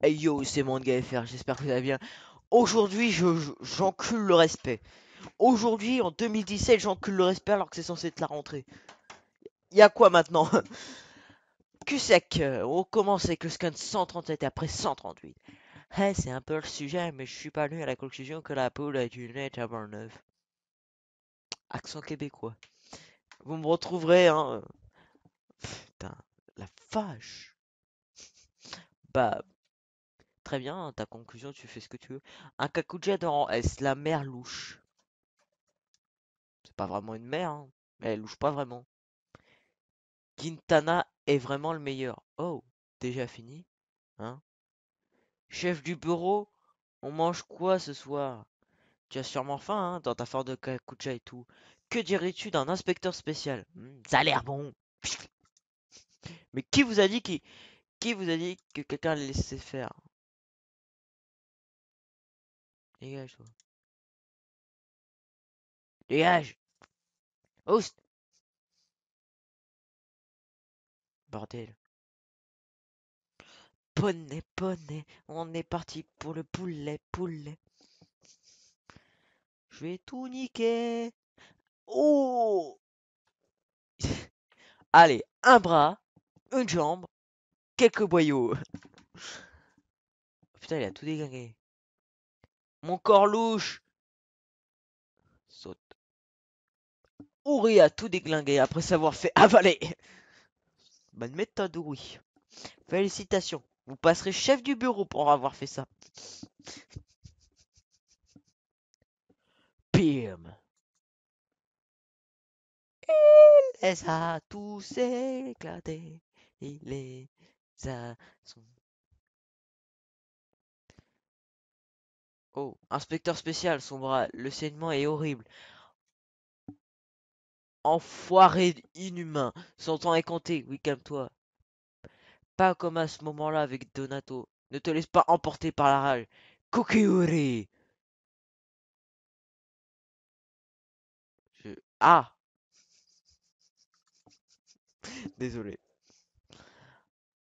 Hey yo, c'est mon FR, j'espère que ça va bien. Aujourd'hui, j'encule le respect. Aujourd'hui, en 2017, j'encule le respect alors que c'est censé être la rentrée. Y'a quoi maintenant sec euh, on commence avec le scan 137 et après 138. Hey, eh, c'est un peu le sujet, mais je suis pas venu à la conclusion que la poule est une nette avant neuf. Accent québécois. Vous me retrouverez, hein. Putain, la fâche Bah, très bien, hein, ta conclusion, tu fais ce que tu veux. Un Kakuja dans ce la mer louche. C'est pas vraiment une mer, hein, mais elle louche pas vraiment. Quintana est vraiment le meilleur. Oh, déjà fini Hein Chef du bureau, on mange quoi ce soir Tu as sûrement faim, hein, dans ta forme de Kakuja et tout. Que dirais-tu d'un inspecteur spécial hmm, Ça a l'air bon Mais qui vous a dit qui, qui vous a dit que quelqu'un laissait faire Dégage, toi. Dégage Oust Bordel. Poney, poney, on est parti pour le poulet, poulet. Je vais tout niquer. Oh Allez, un bras, une jambe, quelques boyaux. Putain, il a tout dégagé. Mon corps louche saute. Ouri a tout déglingué après s'avoir fait avaler. Bonne méthode, oui Félicitations. Vous passerez chef du bureau pour avoir fait ça. Pim. Il les a tous éclatés. Il est Oh, inspecteur spécial, son bras, le saignement est horrible. Enfoiré inhumain, son temps est compté. Oui, calme-toi. Pas comme à ce moment-là avec Donato. Ne te laisse pas emporter par la rage. Kokiuri Ah Désolé.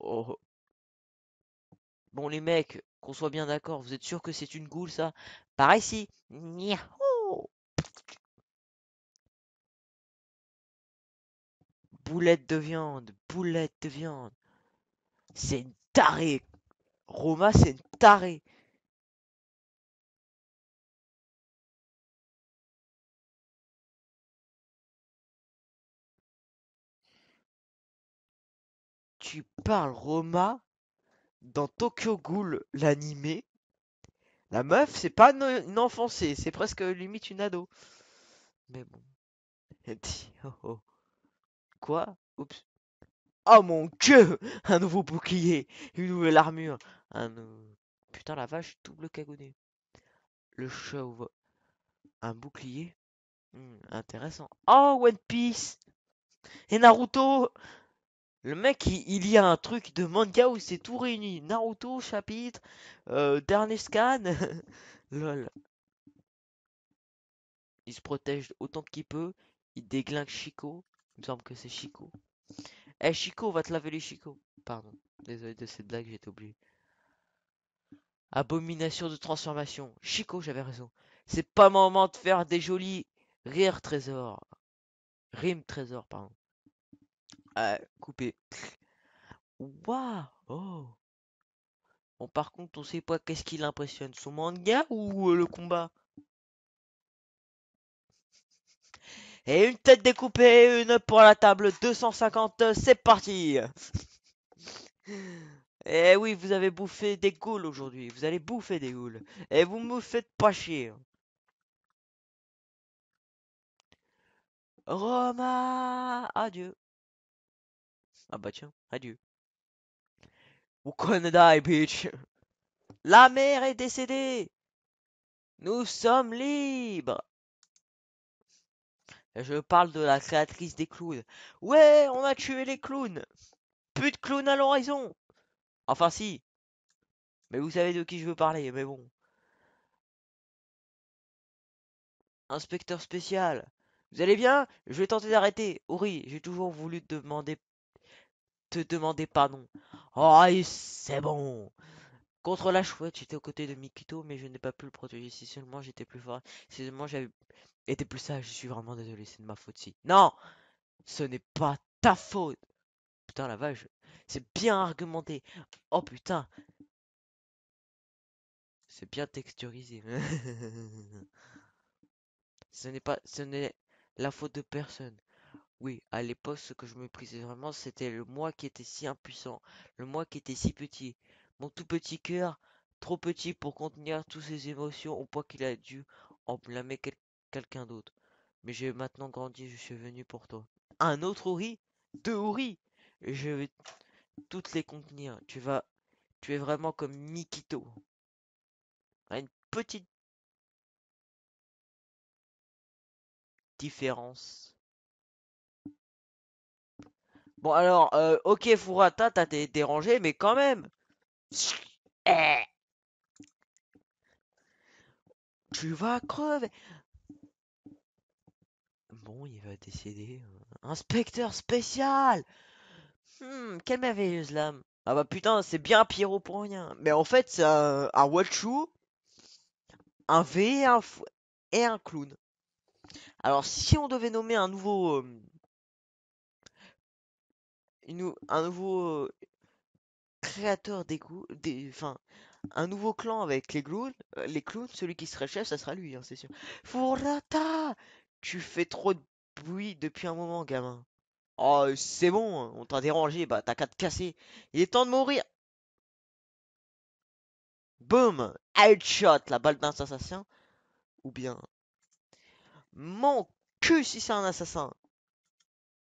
Oh. Bon les mecs, qu'on soit bien d'accord, vous êtes sûr que c'est une goule ça Par ici Boulette de viande, boulette de viande. C'est une tarée. Roma, c'est une tarée. Tu parles Roma dans Tokyo Ghoul, l'animé, la meuf, c'est pas une enfoncée, c'est presque limite une ado. Mais bon. Oh, oh. Quoi Oups. Oh mon dieu Un nouveau bouclier, une nouvelle armure, un... Putain la vache, double cagonné. Le chauve. Un bouclier hmm, Intéressant. Oh One Piece Et Naruto le mec, il, y a un truc de manga où c'est tout réuni. Naruto, chapitre, euh, dernier scan. Lol. Il se protège autant qu'il peut. Il déglingue Chico. Il me semble que c'est Chico. Eh Chico, va te laver les Chico. Pardon. Désolé de cette blague, j'ai oublié. Abomination de transformation. Chico, j'avais raison. C'est pas moment de faire des jolis rires trésors. Rime trésor, pardon à couper. Waouh oh! Bon, par contre, on sait pas qu'est-ce qui l'impressionne, son manga ou euh, le combat Et une tête découpée, une pour la table 250, euh, c'est parti Eh oui, vous avez bouffé des goules aujourd'hui, vous allez bouffer des ghouls Et vous me faites pas chier. Roma, adieu. Ah bah tiens, adieu. We're bitch. La mère est décédée. Nous sommes libres. Je parle de la créatrice des clowns. Ouais, on a tué les clowns. Plus de clowns à l'horizon. Enfin si. Mais vous savez de qui je veux parler, mais bon. Inspecteur spécial. Vous allez bien Je vais tenter d'arrêter. Ori, oh j'ai toujours voulu te demander te pas pardon. Oh, c'est bon. Contre la chouette, j'étais aux côtés de Mikito, mais je n'ai pas pu le protéger. Si seulement j'étais plus fort, si seulement j'avais été plus sage, je suis vraiment désolé, c'est de ma faute si. Non Ce n'est pas ta faute Putain la vache, c'est bien argumenté. Oh putain C'est bien texturisé. ce n'est pas. Ce n'est la faute de personne. Oui, à l'époque, ce que je méprisais vraiment, c'était le moi qui était si impuissant, le moi qui était si petit. Mon tout petit cœur, trop petit pour contenir toutes ces émotions au point qu'il a dû en blâmer quelqu'un d'autre. Mais j'ai maintenant grandi, je suis venu pour toi. Un autre hori Deux hori Je vais toutes les contenir. Tu vas... Tu es vraiment comme Mikito. Une petite différence. Bon, alors, euh, ok, Furata, t'as été dérangé, mais quand même. Eh. Tu vas crever. Bon, il va décéder. Euh, inspecteur spécial hmm, Quelle merveilleuse lame. Ah bah putain, c'est bien Pierrot pour rien. Mais en fait, c'est un, un un V et un, clown. Alors, si on devait nommer un nouveau. Euh, un nouveau créateur des, goûts, des enfin, un nouveau clan avec les clowns, les clowns, celui qui serait chef, ça sera lui, hein, c'est sûr. Fourata, Tu fais trop de bruit depuis un moment, gamin. Oh, c'est bon, hein, on t'a dérangé, bah t'as qu'à te casser. Il est temps de mourir Boom Headshot, la balle d'un assassin. Ou bien... Mon cul si c'est un assassin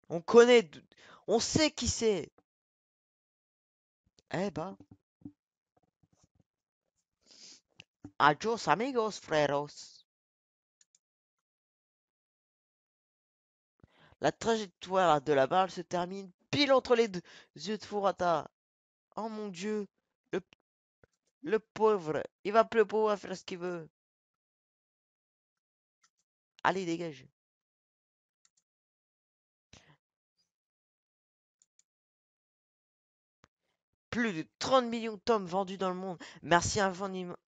On connaît... On sait qui c'est. Eh ben. Adios amigos, freros. La trajectoire de la balle se termine pile entre les deux yeux de Furata. Oh mon dieu, le, le pauvre, il va plus à faire ce qu'il veut. Allez, dégage. plus de 30 millions de tomes vendus dans le monde. Merci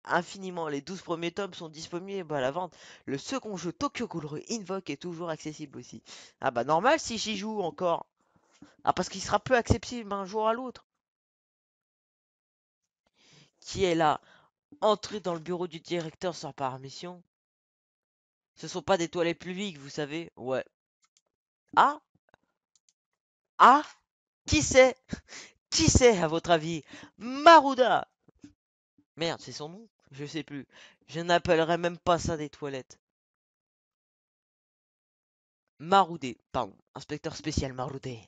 infiniment. Les 12 premiers tomes sont disponibles à la vente. Le second jeu Tokyo Ghoul Invoke est toujours accessible aussi. Ah bah normal si j'y joue encore. Ah parce qu'il sera peu accessible un jour à l'autre. Qui est là Entrer dans le bureau du directeur sans permission. Ce sont pas des toilettes publiques, vous savez. Ouais. Ah Ah Qui c'est qui c'est, à votre avis Marouda Merde, c'est son nom Je sais plus. Je n'appellerai même pas ça des toilettes. Maroudé, pardon, inspecteur spécial Maroudé.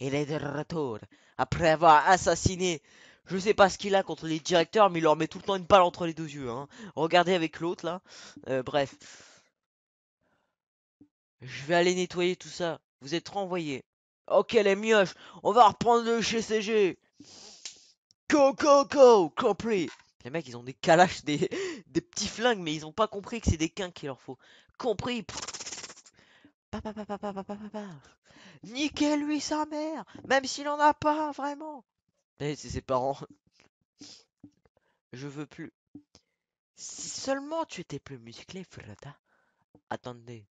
Il est de retour, après avoir assassiné... Je sais pas ce qu'il a contre les directeurs, mais il leur met tout le temps une balle entre les deux yeux. Hein. Regardez avec l'autre, là. Euh, bref. Je vais aller nettoyer tout ça. Vous êtes renvoyé. Ok les mioches, on va reprendre le chez Go, go, compris. Les mecs, ils ont des calaches, des, des petits flingues, mais ils ont pas compris que c'est des quins qu'il leur faut. Compris. Nickel lui sa mère, même s'il en a pas vraiment. Mais eh, c'est ses parents. Je veux plus. Si seulement tu étais plus musclé, Flotta. Attendez.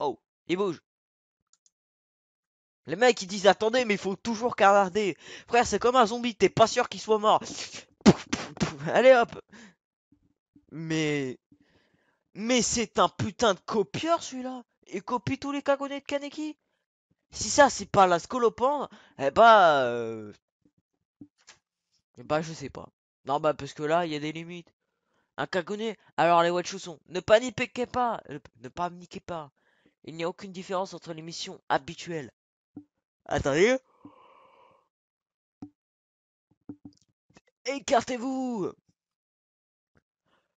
Oh, il bouge. Les mecs, ils disent attendez, mais il faut toujours canarder. Frère, c'est comme un zombie, t'es pas sûr qu'il soit mort. Allez hop. Mais. Mais c'est un putain de copieur celui-là. Il copie tous les cagonnets de Kaneki. Si ça, c'est pas la scolopendre, eh bah. Euh... Eh bah, je sais pas. Non, bah, parce que là, il y a des limites. Un cagonnet. Alors, les chaussons, ne paniquez pas. Ne pas paniquez pas. Il n'y a aucune différence entre les missions habituelles Attendez. Écartez-vous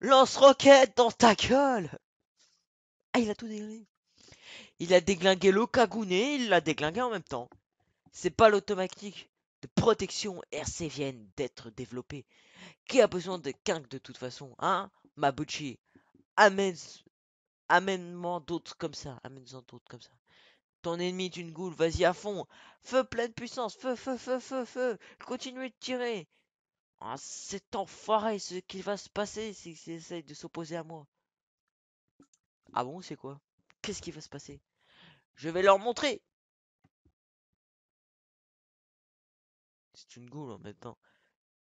Lance-roquette dans ta gueule Ah, il a tout déglingué. Il a déglingué le il l'a déglingué en même temps. C'est pas l'automatique de protection RC vienne d'être développée. Qui a besoin de quinque de toute façon, hein Mabuchi, amène... Amène-moi d'autres comme ça. Amène-en d'autres comme ça. Ton ennemi est une goule, vas-y à fond. Feu, pleine puissance, feu, feu, feu, feu, feu. Continuez de tirer. Ah, cet enfoiré, ce qu'il va se passer s'il essaie de s'opposer à moi. Ah bon, c'est quoi Qu'est-ce qui va se passer Je vais leur montrer. C'est une goule en même temps.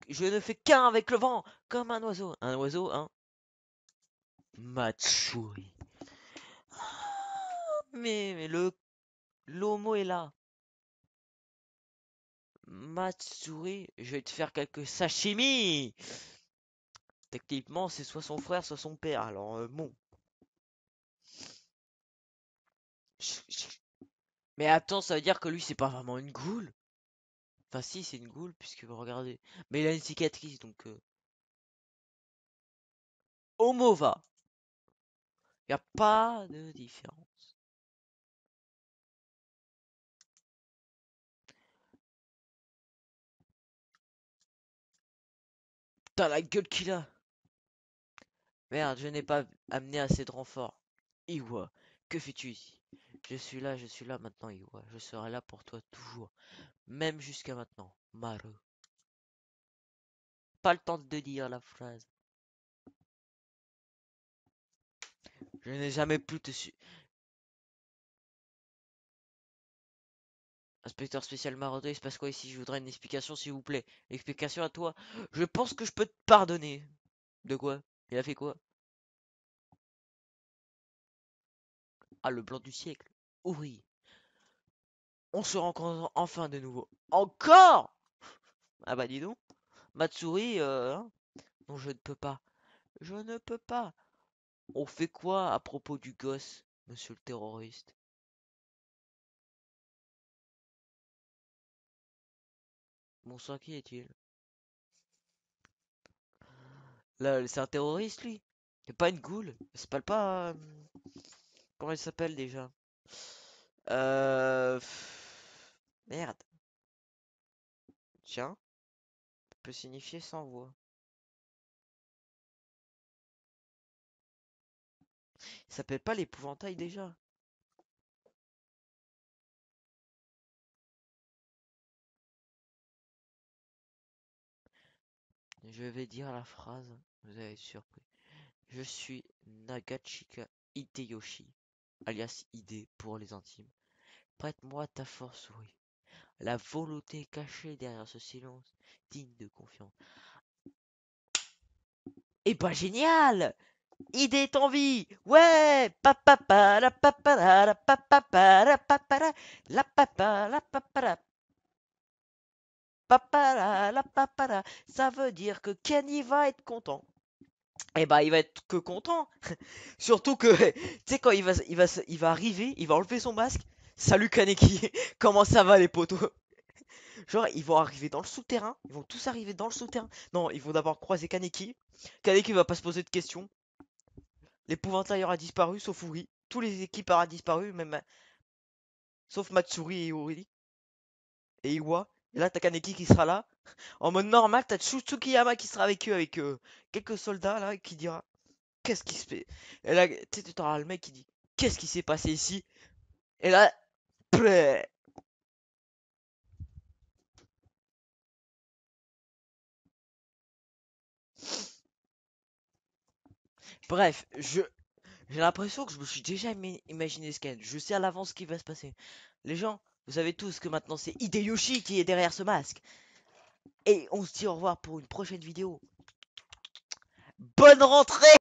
Je ne fais qu'un avec le vent, comme un oiseau. Un oiseau, hein Matsuri. Ah, mais le L'homo est là. Matsuri, je vais te faire quelques sashimi. Techniquement, c'est soit son frère, soit son père. Alors, euh, bon. Mais attends, ça veut dire que lui, c'est pas vraiment une goule. Enfin, si, c'est une goule, puisque vous regardez. Mais il a une cicatrice, donc. Euh. va il n'y a pas de différence. t'as la gueule qu'il a Merde, je n'ai pas amené assez de renforts. Iwa, que fais-tu ici Je suis là, je suis là maintenant, Iwa. Je serai là pour toi toujours. Même jusqu'à maintenant, Maru. Pas le temps de dire la phrase. Je n'ai jamais pu te, su Inspecteur spécial Maraudé il se passe quoi ici Je voudrais une explication, s'il vous plaît. Explication à toi Je pense que je peux te pardonner. De quoi Il a fait quoi Ah, le blanc du siècle. Oh On se rencontre enfin de nouveau. Encore Ah bah dis donc. Matsuri, euh... Hein? Non, je ne peux pas. Je ne peux pas. On fait quoi à propos du gosse, monsieur le terroriste Bonsoir qui est-il Là, c'est un terroriste, lui. C'est pas une goule. C'est pas le euh, pas. Comment il s'appelle déjà euh, Merde. Tiens. peut signifier sans voix. Il s'appelle pas l'épouvantail déjà. vais dire la phrase, vous avez surpris. Je suis Nagachika Hideyoshi, alias idée pour les intimes. Prête-moi ta force, oui. La volonté cachée derrière ce silence digne de confiance. et eh pas ben, génial Idée ton vie Ouais La papa la papa la papa la papa la papa la papara, la ça veut dire que Kenny va être content. Eh bah il va être que content. Surtout que, tu sais, quand il va, il, va, arriver, il va enlever son masque. Salut Kaneki, comment ça va les potos Genre, ils vont arriver dans le souterrain. Ils vont tous arriver dans le souterrain. Non, ils vont d'abord croiser Kaneki. Kaneki va pas se poser de questions. L'épouvantail aura disparu, sauf Uri. Tous les équipes aura disparu, même. Sauf Matsuri et Uri. Et Iwa. Et là, t'as Kaneki qui sera là. En mode normal, t'as Tsukiyama qui sera avec eux, avec euh, quelques soldats là, qui dira Qu'est-ce qui se fait Et là, tu le mec qui dit Qu'est-ce qui s'est passé ici Et là, Bref, je j'ai l'impression que je me suis déjà imaginé ce qu'elle. Je sais à l'avance ce qui va se passer. Les gens, vous savez tous que maintenant c'est Hideyoshi qui est derrière ce masque. Et on se dit au revoir pour une prochaine vidéo. Bonne rentrée